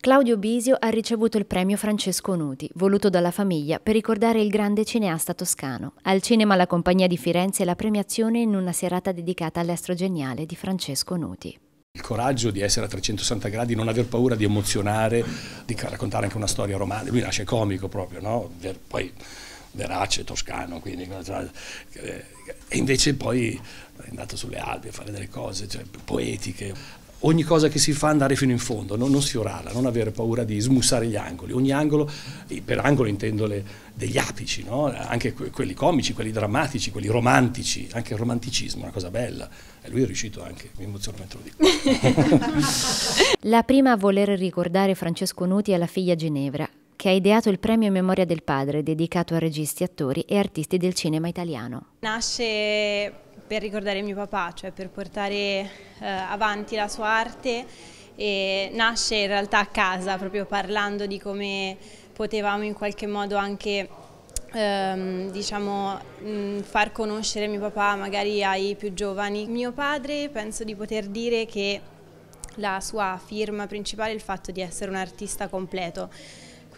Claudio Bisio ha ricevuto il premio Francesco Nuti, voluto dalla famiglia per ricordare il grande cineasta toscano. Al cinema La Compagnia di Firenze la premiazione in una serata dedicata all'estro geniale di Francesco Nuti il coraggio di essere a 360 gradi, non aver paura di emozionare, di raccontare anche una storia romana. Lui nasce comico proprio, no? poi verace, toscano, quindi, cioè, eh, e invece poi è andato sulle Alpi a fare delle cose cioè, poetiche ogni cosa che si fa andare fino in fondo, non, non sfiorarla, non avere paura di smussare gli angoli. Ogni angolo, per angolo intendo le, degli apici, no? anche que quelli comici, quelli drammatici, quelli romantici, anche il romanticismo è una cosa bella. E lui è riuscito anche, mi emoziono mentre lo dico. La prima a voler ricordare Francesco Nuti è la figlia Ginevra, che ha ideato il premio in memoria del padre, dedicato a registi, attori e artisti del cinema italiano. Nasce per ricordare mio papà, cioè per portare eh, avanti la sua arte e nasce in realtà a casa, proprio parlando di come potevamo in qualche modo anche ehm, diciamo, mh, mm, far conoscere mio papà magari ai più giovani. Mio padre penso di poter dire che la sua firma principale è il fatto di essere un artista completo,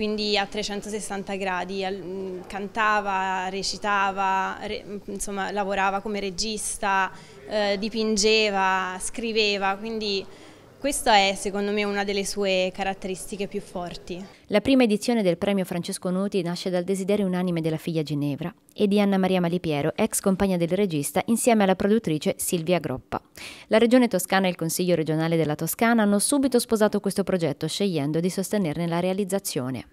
quindi a 360 gradi, mm, cantava, recitava, re, mm, insomma lavorava come regista, eh, dipingeva, scriveva, quindi questa è secondo me una delle sue caratteristiche più forti. La prima edizione del premio Francesco Nuti nasce dal desiderio unanime della figlia Ginevra e di Anna Maria Malipiero, ex compagna del regista, insieme alla produttrice Silvia Groppa. La Regione Toscana e il Consiglio regionale della Toscana hanno subito sposato questo progetto scegliendo di sostenerne la realizzazione.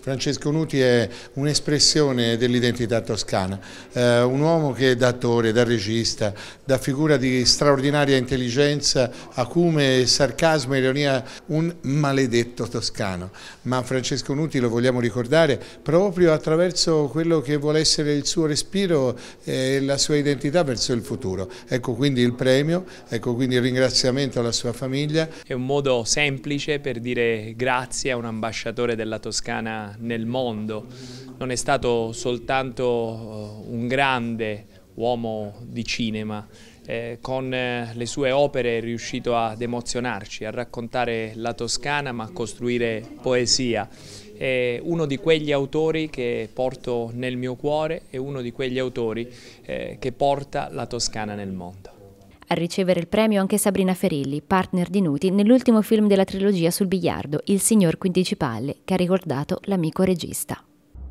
Francesco Nuti è un'espressione dell'identità toscana, eh, un uomo che da attore, da regista, da figura di straordinaria intelligenza, acume, sarcasmo, ironia, un maledetto toscano. Ma Francesco Nuti lo vogliamo ricordare proprio attraverso quello che vuole essere il suo respiro e la sua identità verso il futuro. Ecco quindi il premio, ecco quindi il ringraziamento alla sua famiglia. È un modo semplice per dire grazie a un ambasciatore della Toscana nel mondo. Non è stato soltanto eh, un grande uomo di cinema, eh, con eh, le sue opere è riuscito ad emozionarci, a raccontare la Toscana ma a costruire poesia. È uno di quegli autori che porto nel mio cuore e uno di quegli autori eh, che porta la Toscana nel mondo. A ricevere il premio anche Sabrina Ferilli, partner di Nuti, nell'ultimo film della trilogia sul biliardo, Il signor Quindici Palle, che ha ricordato l'amico regista.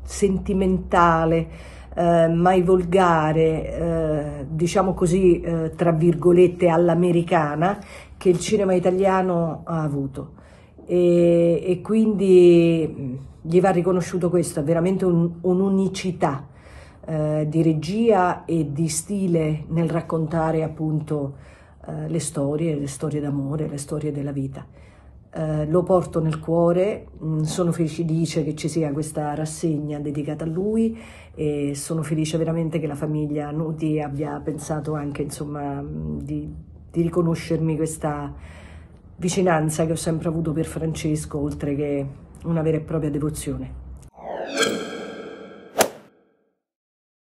Sentimentale, eh, mai volgare, eh, diciamo così, eh, tra virgolette, all'americana, che il cinema italiano ha avuto. E, e quindi mm, gli va riconosciuto questo, è veramente un'unicità eh, di regia e di stile nel raccontare appunto eh, le storie, le storie d'amore, le storie della vita. Eh, lo porto nel cuore, mm, certo. sono felice che ci sia questa rassegna dedicata a lui e sono felice veramente che la famiglia Nuti abbia pensato anche insomma mm, di, di riconoscermi questa vicinanza che ho sempre avuto per Francesco oltre che una vera e propria devozione.